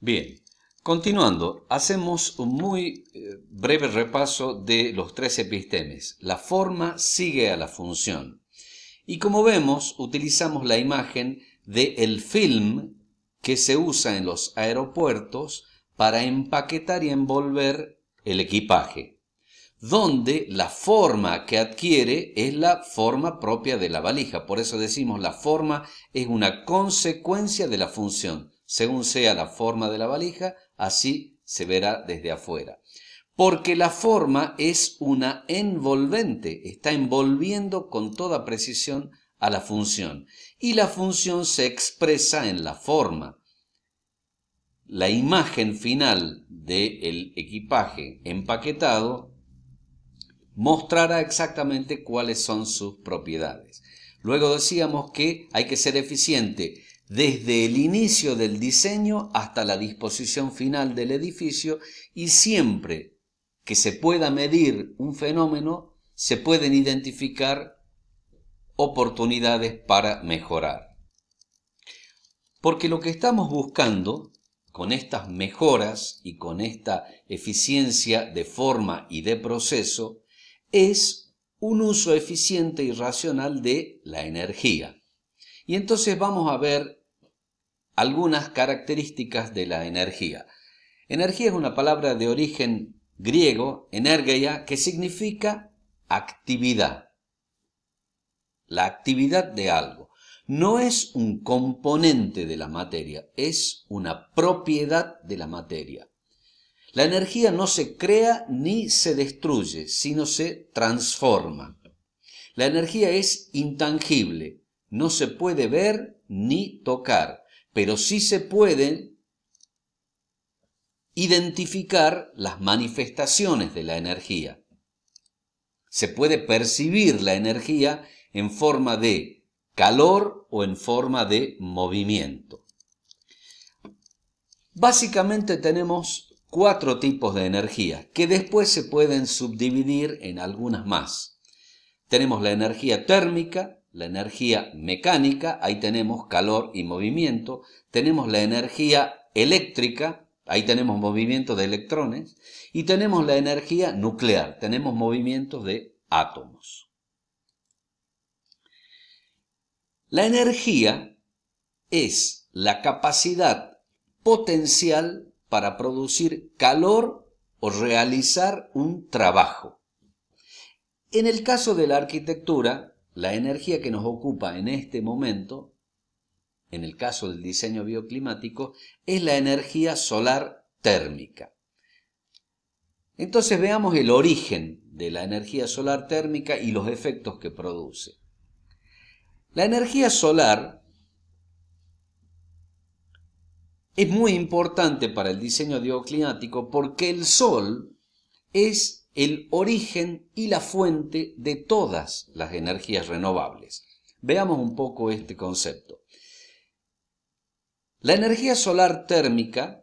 Bien, continuando, hacemos un muy eh, breve repaso de los tres epistemes. La forma sigue a la función. Y como vemos, utilizamos la imagen del film que se usa en los aeropuertos para empaquetar y envolver el equipaje, donde la forma que adquiere es la forma propia de la valija. Por eso decimos la forma es una consecuencia de la función según sea la forma de la valija, así se verá desde afuera. Porque la forma es una envolvente, está envolviendo con toda precisión a la función. Y la función se expresa en la forma. La imagen final del equipaje empaquetado mostrará exactamente cuáles son sus propiedades. Luego decíamos que hay que ser eficiente desde el inicio del diseño hasta la disposición final del edificio y siempre que se pueda medir un fenómeno, se pueden identificar oportunidades para mejorar. Porque lo que estamos buscando con estas mejoras y con esta eficiencia de forma y de proceso es un uso eficiente y racional de la energía. Y entonces vamos a ver algunas características de la energía. Energía es una palabra de origen griego, energeia, que significa actividad. La actividad de algo. No es un componente de la materia, es una propiedad de la materia. La energía no se crea ni se destruye, sino se transforma. La energía es intangible, no se puede ver ni tocar pero sí se pueden identificar las manifestaciones de la energía. Se puede percibir la energía en forma de calor o en forma de movimiento. Básicamente tenemos cuatro tipos de energía que después se pueden subdividir en algunas más. Tenemos la energía térmica, la energía mecánica, ahí tenemos calor y movimiento, tenemos la energía eléctrica, ahí tenemos movimiento de electrones, y tenemos la energía nuclear, tenemos movimientos de átomos. La energía es la capacidad potencial para producir calor o realizar un trabajo. En el caso de la arquitectura, la energía que nos ocupa en este momento, en el caso del diseño bioclimático, es la energía solar térmica. Entonces veamos el origen de la energía solar térmica y los efectos que produce. La energía solar es muy importante para el diseño bioclimático porque el Sol es el origen y la fuente de todas las energías renovables. Veamos un poco este concepto. La energía solar térmica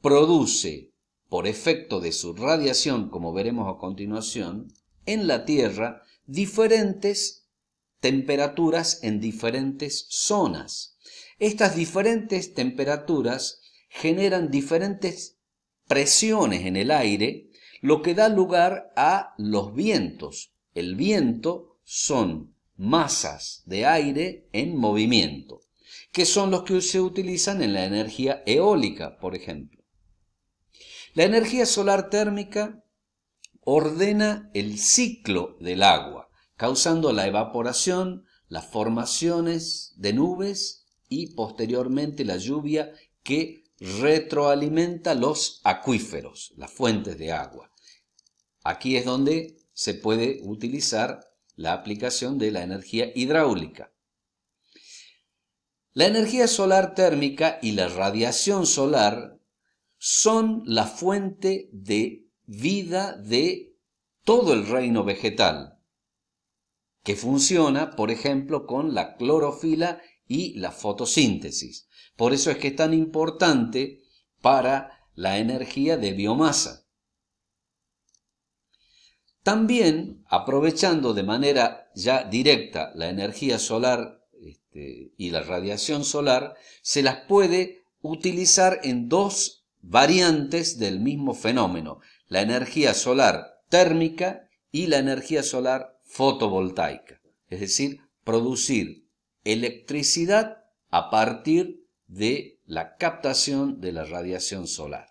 produce, por efecto de su radiación, como veremos a continuación, en la Tierra diferentes temperaturas en diferentes zonas. Estas diferentes temperaturas generan diferentes presiones en el aire lo que da lugar a los vientos. El viento son masas de aire en movimiento, que son los que se utilizan en la energía eólica, por ejemplo. La energía solar térmica ordena el ciclo del agua, causando la evaporación, las formaciones de nubes y posteriormente la lluvia que retroalimenta los acuíferos, las fuentes de agua. Aquí es donde se puede utilizar la aplicación de la energía hidráulica. La energía solar térmica y la radiación solar son la fuente de vida de todo el reino vegetal, que funciona, por ejemplo, con la clorofila y la fotosíntesis. Por eso es que es tan importante para la energía de biomasa. También, aprovechando de manera ya directa la energía solar este, y la radiación solar, se las puede utilizar en dos variantes del mismo fenómeno, la energía solar térmica y la energía solar fotovoltaica, es decir, producir electricidad a partir de la captación de la radiación solar.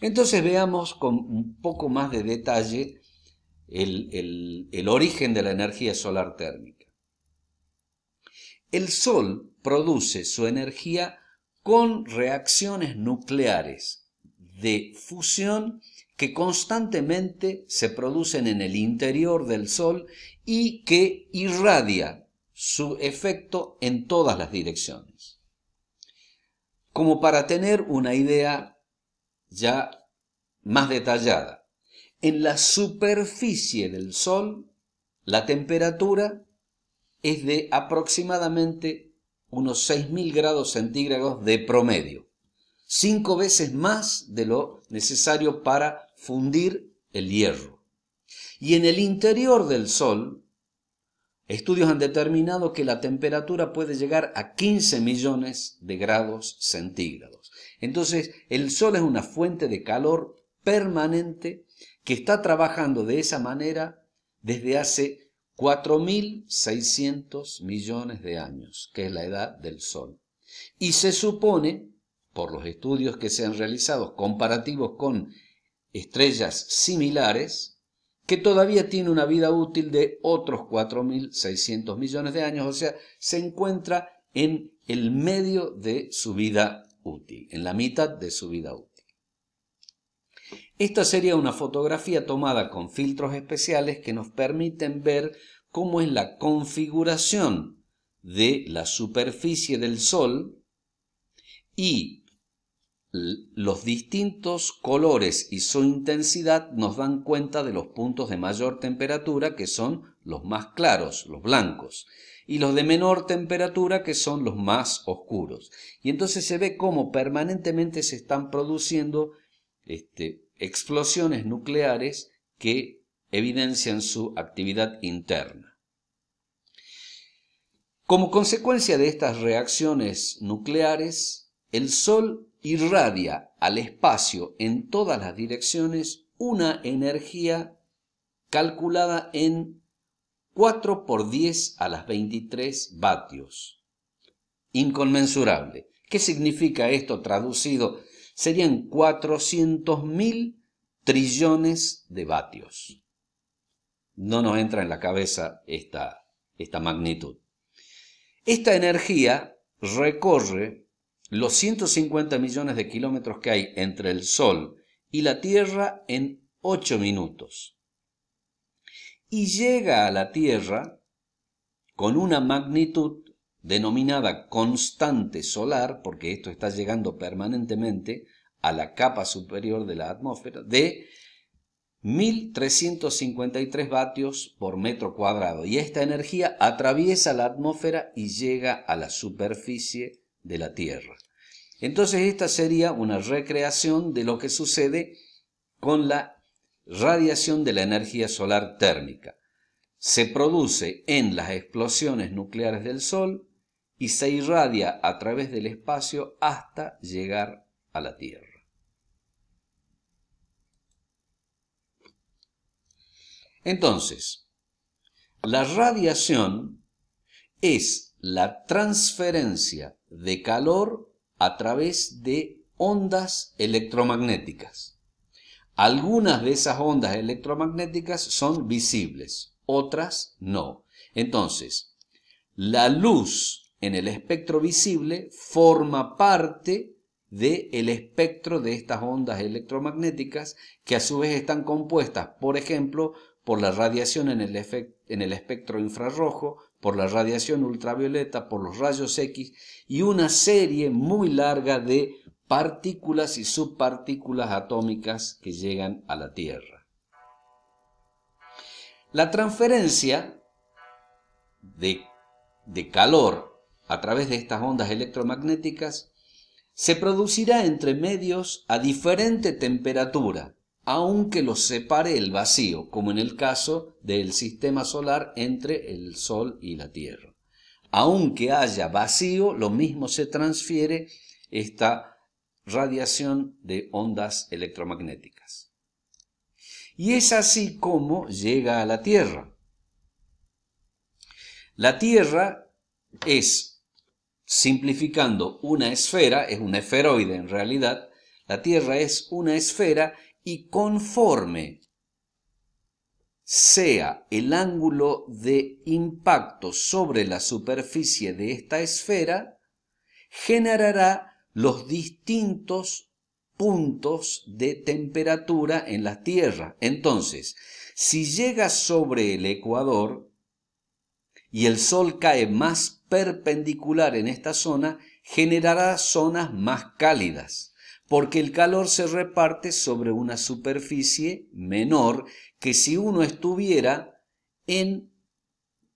Entonces veamos con un poco más de detalle el, origen de la energía solar térmica. El Sol produce su energía con reacciones nucleares de fusión que constantemente se producen en el interior del Sol y que irradia su efecto en todas las direcciones. Como para tener una idea ya más detallada, en la superficie del Sol la temperatura es de aproximadamente unos 6.000 grados centígrados de promedio, cinco veces más de lo necesario para fundir el hierro. Y en el interior del Sol, Estudios han determinado que la temperatura puede llegar a 15 millones de grados centígrados. Entonces, el Sol es una fuente de calor permanente que está trabajando de esa manera desde hace 4.600 millones de años, que es la edad del Sol. Y se supone, por los estudios que se han realizado comparativos con estrellas similares, que todavía tiene una vida útil de otros 4.600 millones de años, o sea, se encuentra en el medio de su vida útil, en la mitad de su vida útil. Esta sería una fotografía tomada con filtros especiales que nos permiten ver cómo es la configuración de la superficie del Sol y los distintos colores y su intensidad nos dan cuenta de los puntos de mayor temperatura que son los más claros, los blancos, y los de menor temperatura que son los más oscuros. Y entonces se ve cómo permanentemente se están produciendo este, explosiones nucleares que evidencian su actividad interna. Como consecuencia de estas reacciones nucleares, el Sol irradia al espacio en todas las direcciones una energía calculada en 4 por 10 a las 23 vatios. Inconmensurable. ¿Qué significa esto traducido? Serían 400.000 mil trillones de vatios. No nos entra en la cabeza esta, esta magnitud. Esta energía recorre los 150 millones de kilómetros que hay entre el Sol y la Tierra en 8 minutos. Y llega a la Tierra con una magnitud denominada constante solar, porque esto está llegando permanentemente a la capa superior de la atmósfera, de 1353 vatios por metro cuadrado. Y esta energía atraviesa la atmósfera y llega a la superficie de la Tierra. Entonces esta sería una recreación de lo que sucede con la radiación de la energía solar térmica. Se produce en las explosiones nucleares del Sol y se irradia a través del espacio hasta llegar a la Tierra. Entonces, la radiación es la transferencia de calor a través de ondas electromagnéticas. Algunas de esas ondas electromagnéticas son visibles, otras no. Entonces, la luz en el espectro visible forma parte del el espectro de estas ondas electromagnéticas que a su vez están compuestas, por ejemplo, por la radiación en el, espectro infrarrojo, por la radiación ultravioleta, por los rayos X y una serie muy larga de partículas y subpartículas atómicas que llegan a la Tierra. La transferencia de calor a través de estas ondas electromagnéticas se producirá entre medios a diferente temperatura, aunque lo separe el vacío, como en el caso del sistema solar entre el Sol y la Tierra. Aunque haya vacío, lo mismo se transfiere esta radiación de ondas electromagnéticas. Y es así como llega a la Tierra. La Tierra es, simplificando, una esfera, es un esferoide en realidad, la Tierra es una esfera y conforme sea el ángulo de impacto sobre la superficie de esta esfera, generará los distintos puntos de temperatura en la Tierra. Entonces, si llega sobre el ecuador y el Sol cae más perpendicular en esta zona, generará zonas más cálidas porque el calor se reparte sobre una superficie menor que si uno estuviera en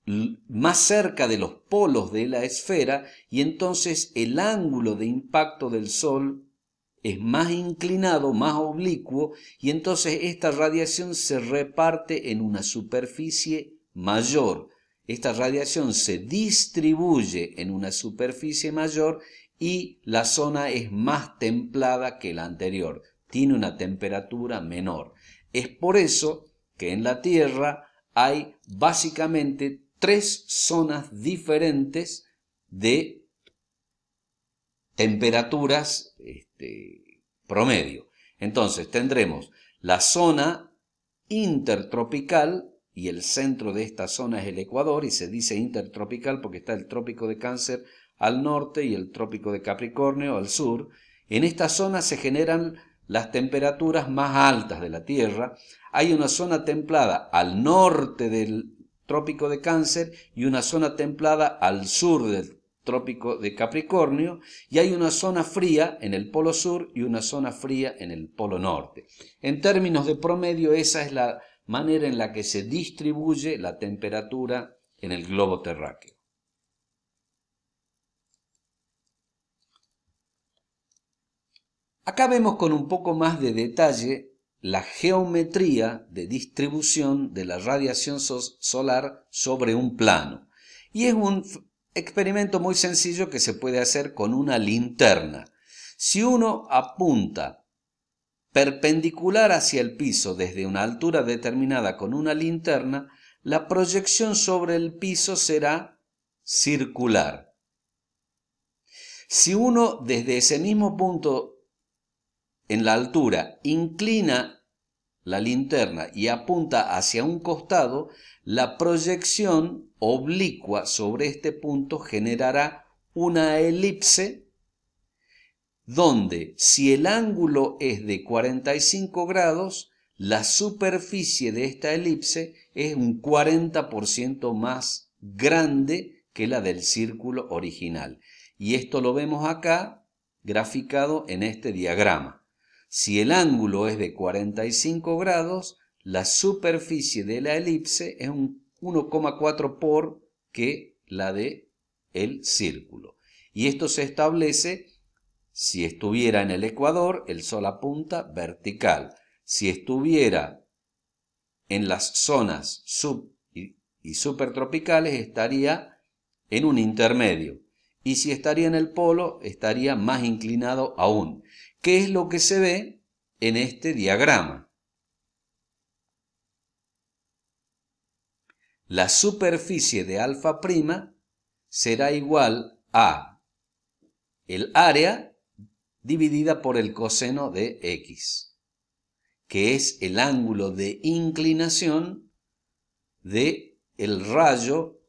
más cerca de los polos de la esfera y entonces el ángulo de impacto del Sol es más inclinado, más oblicuo y entonces esta radiación se reparte en una superficie mayor. Esta radiación se distribuye en una superficie mayor y la zona es más templada que la anterior, tiene una temperatura menor. Es por eso que en la Tierra hay básicamente tres zonas diferentes de temperaturas este, promedio. Entonces tendremos la zona intertropical, y el centro de esta zona es el Ecuador, y se dice intertropical porque está el trópico de cáncer al norte y el trópico de Capricornio al sur, en esta zona se generan las temperaturas más altas de la Tierra. Hay una zona templada al norte del trópico de Cáncer y una zona templada al sur del trópico de Capricornio y hay una zona fría en el polo sur y una zona fría en el polo norte. En términos de promedio, esa es la manera en la que se distribuye la temperatura en el globo terráqueo. Acá vemos con un poco más de detalle la geometría de distribución de la radiación solar sobre un plano. Y es un experimento muy sencillo que se puede hacer con una linterna. Si uno apunta perpendicular hacia el piso desde una altura determinada con una linterna, la proyección sobre el piso será circular. Si uno desde ese mismo punto en la altura, inclina la linterna y apunta hacia un costado, la proyección oblicua sobre este punto generará una elipse donde si el ángulo es de 45 grados, la superficie de esta elipse es un 40% más grande que la del círculo original. Y esto lo vemos acá graficado en este diagrama. Si el ángulo es de 45 grados, la superficie de la elipse es un 1,4 por que la de el círculo. Y esto se establece si estuviera en el ecuador, el sol apunta vertical. Si estuviera en las zonas sub y supertropicales, estaría en un intermedio. Y si estaría en el polo, estaría más inclinado aún. ¿Qué es lo que se ve en este diagrama. La superficie de alfa prima será igual a el área dividida por el coseno de x, que es el ángulo de inclinación de el rayo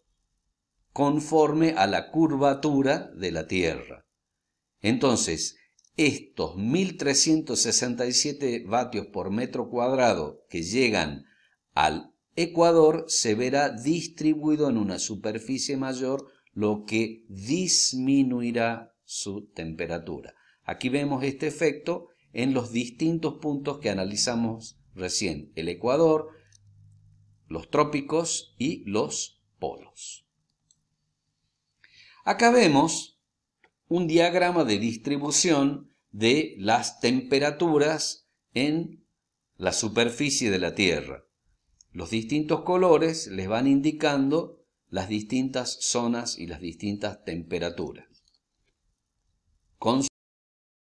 conforme a la curvatura de la Tierra. Entonces, estos 1.367 vatios por metro cuadrado que llegan al Ecuador se verá distribuido en una superficie mayor, lo que disminuirá su temperatura. Aquí vemos este efecto en los distintos puntos que analizamos recién, el Ecuador, los trópicos y los polos. Acá vemos un diagrama de distribución de las temperaturas en la superficie de la Tierra. Los distintos colores les van indicando las distintas zonas y las distintas temperaturas.